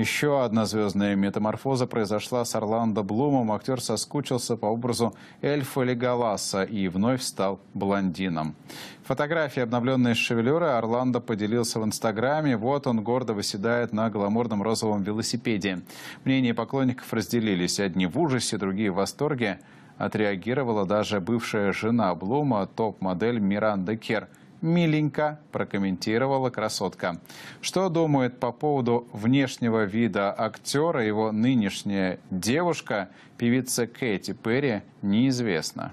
Еще одна звездная метаморфоза произошла с Орландо Блумом. Актер соскучился по образу эльфа Леголаса и вновь стал блондином. Фотографии, обновленные с шевелюра, Орландо поделился в Инстаграме. Вот он гордо выседает на гламурном розовом велосипеде. Мнения поклонников разделились. Одни в ужасе, другие в восторге. Отреагировала даже бывшая жена Блума, топ-модель Миранда Кер миленько прокомментировала красотка. Что думает по поводу внешнего вида актера его нынешняя девушка, певица Кэти Перри, неизвестно.